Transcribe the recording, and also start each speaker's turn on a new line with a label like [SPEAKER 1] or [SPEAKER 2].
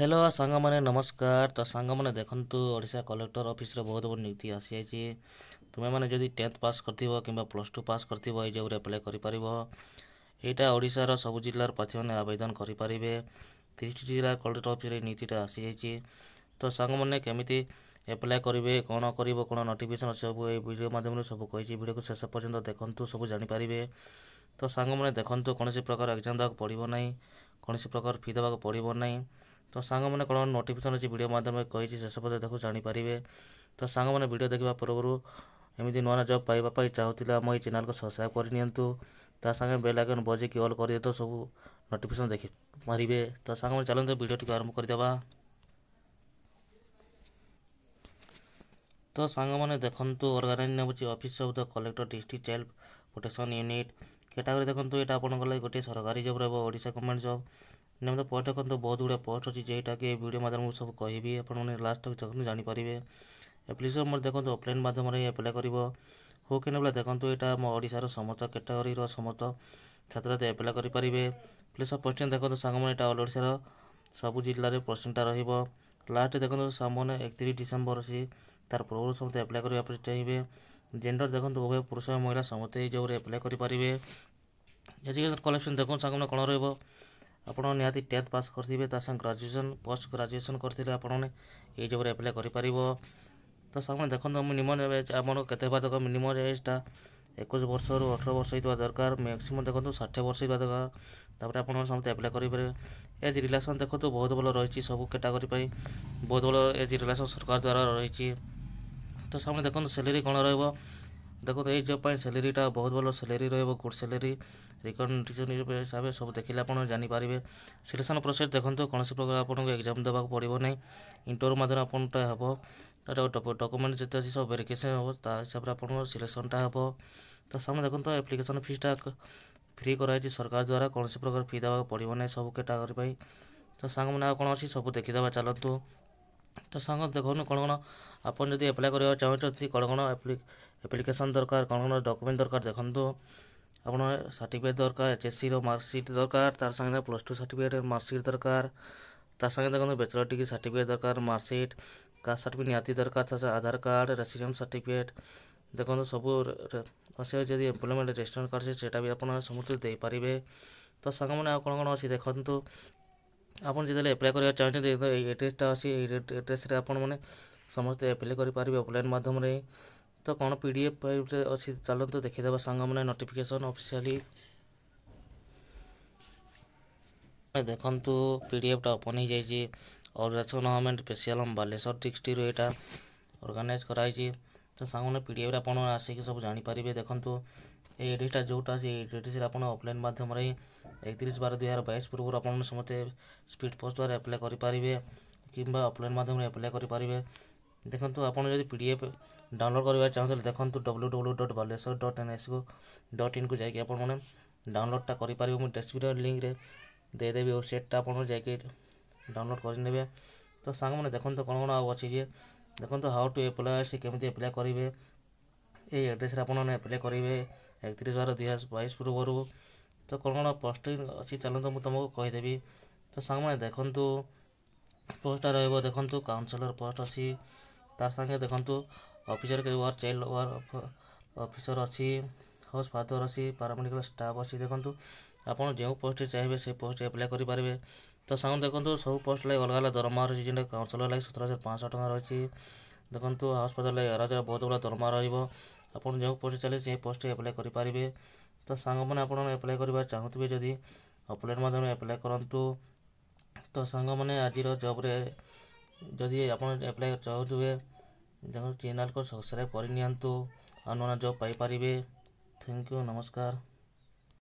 [SPEAKER 1] hello ସାଙ୍ଗମାନେ ନମସ୍କାର ତ ସାଙ୍ଗମାନେ ଦେଖନ୍ତୁ ଓଡ଼ିଶା କଲେକ୍ଟର ଅଫିସରେ ବହୁତ ବଡ଼ ନିଯୁକ୍ତି ଆସିଯାଇଛି ତୁମେମାନେ ଯଦି ଟେନ୍ଥ ପାସ୍ କରିଥିବ କିମ୍ବା ପ୍ଲସ୍ ଟୁ ପାସ୍ କରିଥିବ ଏଇ ଜବ୍ରେ ଆପ୍ଲାଏ କରିପାରିବ ଏଇଟା ଓଡ଼ିଶାର ସବୁ ଜିଲ୍ଲାର ପ୍ରାର୍ଥୀମାନେ ଆବେଦନ କରିପାରିବେ ତିରିଶଟି ଜିଲ୍ଲା କଲେକ୍ଟର ଅଫିସରେ ଏଇ ନୀତିଟା ଆସିଯାଇଛି ତ ସାଙ୍ଗମାନେ କେମିତି ଆପ୍ଲାଏ କରିବେ କ'ଣ କରିବ କ'ଣ ନୋଟିଫିକେସନ୍ ସବୁ ଏଇ ଭିଡ଼ିଓ ମାଧ୍ୟମରେ ସବୁ କହିଛି ଭିଡ଼ିଓକୁ ଶେଷ ପର୍ଯ୍ୟନ୍ତ ଦେଖନ୍ତୁ ସବୁ ଜାଣିପାରିବେ ତ ସାଙ୍ଗମାନେ ଦେଖନ୍ତୁ କୌଣସି ପ୍ରକାର ଏକ୍ଜାମ୍ ଦେବାକୁ ପଡ଼ିବ ନାହିଁ କୌଣସି ପ୍ରକାର ଫି ଦେବାକୁ ପଡ଼ିବ ନାହିଁ ତ ସାଙ୍ଗମାନେ କ'ଣ ନୋଟିଫିକେସନ୍ ଅଛି ଭିଡ଼ିଓ ମାଧ୍ୟମରେ କହିଛି ଶେଷ ପର୍ଯ୍ୟନ୍ତ ଦେଖୁ ଜାଣିପାରିବେ ତ ସାଙ୍ଗମାନେ ଭିଡ଼ିଓ ଦେଖିବା ପୂର୍ବରୁ ଏମିତି ନୂଆ ନୂଆ ଜବ୍ ପାଇବା ପାଇଁ ଚାହୁଁଥିଲେ ଆମ ଏଇ ଚ୍ୟାନେଲ୍କୁ ସବସ୍କ୍ରାଇବ୍ କରିନିଅନ୍ତୁ ତା ସାଙ୍ଗେ ବେଲ୍ ଆଇକନ୍ ବଜେଇକି ଅଲ୍ କରିଦିଅନ୍ତୁ ସବୁ ନୋଟିଫିକେସନ୍ ଦେଖିପାରିବେ ତ ସାଙ୍ଗମାନେ ଚାଲନ୍ତୁ ଭିଡ଼ିଓଟିକୁ ଆରମ୍ଭ କରିଦେବା ତ ସାଙ୍ଗମାନେ ଦେଖନ୍ତୁ ଅର୍ଗାନାଇଜ୍ ନେଉଛି office of the collector district child protection unit category ଦେଖନ୍ତୁ ଏଇଟା ଆପଣଙ୍କ ଲାଗି ଗୋଟିଏ ସରକାରୀ ଜବ୍ ରହିବ ଓଡ଼ିଶା ଗଭର୍ଣ୍ଣମେଣ୍ଟ ଜବ୍ ନିୟମିତ ପଟ୍ ଦେଖନ୍ତୁ ବହୁତ ଗୁଡ଼ିଏ ପୋଷ୍ଟ ଅଛି ଯେଉଁଟାକି ଏ ଭିଡ଼ିଓ ମାଧ୍ୟମରେ ମୁଁ ସବୁ କହିବି ଆପଣମାନେ ଲାଷ୍ଟ ଦେଖନ୍ତୁ ଜାଣିପାରିବେ ଆପ୍ଲିକେସନ୍ ମୋର ଦେଖନ୍ତୁ ଅଫ୍ଲାଇନ୍ ମାଧ୍ୟମରେ ଆପ୍ଲାଏ କରିବ ହୁ କେନେ ବୋଲେ ଦେଖନ୍ତୁ ଏଇଟା ଆମ ଓଡ଼ିଶାର ସମସ୍ତ କ୍ୟାଟେଗୋରିର ସମସ୍ତ ଛାତ୍ରଛାତ୍ରୀ ଆପ୍ଲାଏ କରିପାରିବେ ପ୍ଲିଜ୍ ପୋଷ୍ଟିଂ ଦେଖନ୍ତୁ ସାଙ୍ଗମାନେ ଏଇଟା ଅଲ୍ ଓଡ଼ିଶାର ସବୁ ଜିଲ୍ଲାରେ ପୋଷ୍ଟିଂଟା ରହିବ ଲାଷ୍ଟ ଦେଖନ୍ତୁ ସାଙ୍ଗମାନେ ଏକତିରିଶ ଡିସେମ୍ବର ଅଛି ତାର ପୂର୍ବରୁ ସମସ୍ତେ ଆପ୍ଲାଏ କରିବା ପାଇଁ ଚାହିଁବେ ଜେଣ୍ଡର ଦେଖନ୍ତୁ ଉଭୟ ପୁରୁଷ ଏବଂ ମହିଳା ସମସ୍ତେ ଏଇ ଯୋଗୁଁରେ ଆପ୍ଲାଏ କରିପାରିବେ ଏଜୁକେସନ୍ କଲେକ୍ସନ୍ ଦେଖନ୍ତୁ ସାଙ୍ଗମାନେ କ'ଣ ରହିବ ଆପଣ ନିହାତି ଟେନ୍ଥ ପାସ୍ କରିଥିବେ ତା ସାଙ୍ଗେ ଗ୍ରାଜୁଏସନ୍ ପୋଷ୍ଟ ଗ୍ରାଜୁଏସନ୍ କରିଥିଲେ ଆପଣମାନେ ଏଇ ଜବ୍ରେ ଆପ୍ଲାଏ କରିପାରିବ ତ ସାଙ୍ଗମାନେ ଦେଖନ୍ତୁ ମିନିମମ୍ ଏଜ୍ ଆମର କେତେ ହେବା ଦରକାର ମିନିମମ୍ ଏଜ୍ଟା ଏକୋଇଶ ବର୍ଷରୁ ଅଠର ବର୍ଷ ହେଇଥିବା ଦରକାର ମ୍ୟାକ୍ସିମମ୍ ଦେଖନ୍ତୁ ଷାଠିଏ ବର୍ଷ ହେଇଥିବା ଦରକାର ତାପରେ ଆପଣମାନେ ସମସ୍ତେ ଆପ୍ଲାଏ କରିପାରିବେ ଏଜ୍ ରିଲାକ୍ସନ୍ ଦେଖନ୍ତୁ ବହୁତ ଭଲ ରହିଛି ସବୁ କାଟାଗୋରୀ ପାଇଁ ବହୁତ ଭଲ ଏଜ୍ ରିଲାକ୍ସନ୍ ସରକାର ଦ୍ୱାରା ରହିଛି ତ ସାଙ୍ଗମାନେ ଦେଖନ୍ତୁ ସେଲେରୀ କ'ଣ ରହିବ ଦେଖନ୍ତୁ ଏଇ ଜବ୍ ପାଇଁ ସାଲେରୀଟା ବହୁତ ଭଲ ସାଲେରୀ ରହିବ ଗୁଡ଼୍ ସାଲେରୀ ରିକଗ୍ନିସନ୍ ହିସାବରେ ସବୁ ଦେଖିଲେ ଆପଣ ଜାଣିପାରିବେ ସିଲେକ୍ସନ୍ ପ୍ରୋସେସ୍ ଦେଖନ୍ତୁ କୌଣସି ପ୍ରକାର ଆପଣଙ୍କୁ ଏକ୍ଜାମ୍ ଦେବାକୁ ପଡ଼ିବ ନାହିଁ ଇଣ୍ଟରଭ୍ୟୁ ମାଧ୍ୟମରେ ଆପଣଟା ହେବ ତା'ର ଡକୁମେଣ୍ଟ ଯେତେ ଅଛି ସବୁ ଭେରିଫିକେସନ୍ ହେବ ତା ହିସାବରେ ଆପଣଙ୍କ ସିଲେକ୍ସନ୍ଟା ହେବ ତା ସାମନେ ଦେଖନ୍ତୁ ଆପ୍ଲିକେସନ୍ ଫିସ୍ଟା ଫ୍ରି କରାଯାଇଛି ସରକାର ଦ୍ୱାରା କୌଣସି ପ୍ରକାର ଫି ଦେବାକୁ ପଡ଼ିବ ନାହିଁ ସବୁ କାଟାଗୋରୀ ପାଇଁ ତ ସାଙ୍ଗମାନେ ଆଉ କ'ଣ ଅଛି ସବୁ ଦେଖିଦେବା ଚାଲନ୍ତୁ ତ ସାଙ୍ଗ ଦେଖନ୍ତୁ କ'ଣ କ'ଣ ଆପଣ ଯଦି ଆପ୍ଲାଏ କରିବାକୁ ଚାହୁଁଛନ୍ତି କ'ଣ କ'ଣ ଆପ୍ଲିକେସନ୍ ଦରକାର କ'ଣ କ'ଣ ଡକ୍ୟୁମେଣ୍ଟ ଦରକାର ଦେଖନ୍ତୁ ଆପଣ ସାର୍ଟିଫିକେଟ୍ ଦରକାର ଏଚ୍ଏସ୍ସିର ମାର୍କସିଟ୍ ଦରକାର ତା'ର ସାଙ୍ଗରେ ପ୍ଲସ୍ ଟୁ ସାର୍ଟିଫିକେଟ୍ ମାର୍କସିଟ୍ ଦରକାର ତା ସାଙ୍ଗେ ଦେଖନ୍ତୁ ବ୍ୟାଚଲର୍ ଡିଗ୍ରୀ ସାର୍ଟିଫିକେଟ୍ ଦରକାର ମାର୍କସିଟ୍ କାଷ୍ଟ ସାର୍ଟିଫିକେଟ୍ ନିହାତି ଦରକାର ତା ଆଧାର କାର୍ଡ଼ ରେସିଡେଣ୍ଟ ସାର୍ଟିଫିକେଟ୍ ଦେଖନ୍ତୁ ସବୁ ଅଛି ଯଦି ଏମ୍ପ୍ଲୟମେଣ୍ଟ ରେସିଡେଣ୍ଟ କାର୍ଡ଼ ଅଛି ସେଇଟା ବି ଆପଣ ସମସ୍ତେ ଦେଇପାରିବେ ତ ସାଙ୍ଗମାନେ ଆଉ କ'ଣ କ'ଣ ଅଛି ଦେଖନ୍ତୁ आपन जेतेले अप्लाई करिया चाहते तो एड्रेसटा आसी एड्रेसरे आपन समस्त अप्लाई करेंगे पारिबे मध्यम माध्यम रे तो कोन पीडीएफ पे अछि चलो तो देखि देबा संग अफिशियाली नोटिफिकेशन पी देखंतु पीडीएफ टा ओपन हो जाए जे गवर्नमेंट स्पेशल बालेश्वर टिक्सटी रो एटा ऑर्गेनाइज कराई जे तो संग माने पीडीएफ रे आपन सब जानि पारिबे ये जोटा अच्छे एड्रेस अफलाइन मध्यम ही एक तीस बार दुई हजार बैस पूर्व आप समेत स्पीड पोस्ट द्वारा एप्लाय करेंगे किंवा मध्यम एप्लाय करेंगे देखो आप पी डी एफ डाउनलोड करवा चाहते हैं देखो W W dot Baleshwar dot N S को डट इन को जैक आप डाउनलोडा करें डेस्क्रिप्स लिंक में देदेवी वेबसाइटा आप जाके डाउनलोड करेंगे तो सांग देखते कौन कौन आज अच्छे देखो हाउ टू एप्लाय से कमी एप्लाय करेंगे ଏଇ ଆଡ଼୍ରେସ୍ରେ ଆପଣମାନେ ଆପ୍ଲାଏ କରିବେ ଏକତିରିଶ ବାର ଦୁଇହଜାର ବାଇଶ ପୂର୍ବରୁ ତ କ'ଣ କ'ଣ ପୋଷ୍ଟିଂ ଅଛି ଚାଲନ୍ତୁ ମୁଁ ତୁମକୁ କହିଦେବି ତ ସାଙ୍ଗମାନେ ଦେଖନ୍ତୁ ପୋଷ୍ଟଟା ରହିବ ଦେଖନ୍ତୁ କାଉନସିଲର୍ ପୋଷ୍ଟ ଅଛି ତା ସାଙ୍ଗେ ଦେଖନ୍ତୁ ଅଫିସର ୱାର୍ ଚାଇଲ୍ଡ ୱାର୍ ଅଫିସର ଅଛି ହାଉସ୍ ଫାଦର ଅଛି ପାରାମେଡ଼ିକାଲ ଷ୍ଟାଫ୍ ଅଛି ଦେଖନ୍ତୁ ଆପଣ ଯେଉଁ ପୋଷ୍ଟରେ ଚାହିଁବେ ସେ ପୋଷ୍ଟରେ ଆପ୍ଲାଏ କରିପାରିବେ ତ ସାଙ୍ଗ ଦେଖନ୍ତୁ ସବୁ ପୋଷ୍ଟ ଲାଗି ଅଲଗା ଅଲଗା ଦରମା ରହିଛି ଯେନ୍ଟା କାଉନସିଲର୍ ଲାଗି ସତର ହଜାର ପାଞ୍ଚଶହ ଟଙ୍କା ରହିଛି ଦେଖନ୍ତୁ ହାଉସ୍ ଫାଦର ଲାଗି ଏଗାର ହଜାର ବହୁତ ବଡ଼ ଦରମା ରହିବ ଆପଣ ଯେଉଁ ପୋଷ୍ଟ ଚାଲିଛି ସେହି ପୋଷ୍ଟରେ ଆପ୍ଲାଏ କରିପାରିବେ ତ ସାଙ୍ଗମାନେ ଆପଣ ଆପ୍ଲାଏ କରିବା ଚାହୁଁଥିବେ ଯଦି ଅପଲୋଡ଼୍ ମାଧ୍ୟମରେ ଆପ୍ଲାଏ କରନ୍ତୁ ତ ସାଙ୍ଗମାନେ ଆଜିର ଜବ୍ରେ ଯଦି ଆପଣ ଆପ୍ଲାଏ ଚାହୁଁଥିବେ ଚ୍ୟାନେଲ୍କୁ ସବସ୍କ୍ରାଇବ୍ କରିନିଅନ୍ତୁ ଆଉ ନୂଆ ନୂଆ ଜବ୍ ପାଇପାରିବେ ଥ୍ୟାଙ୍କ ୟୁ ନମସ୍କାର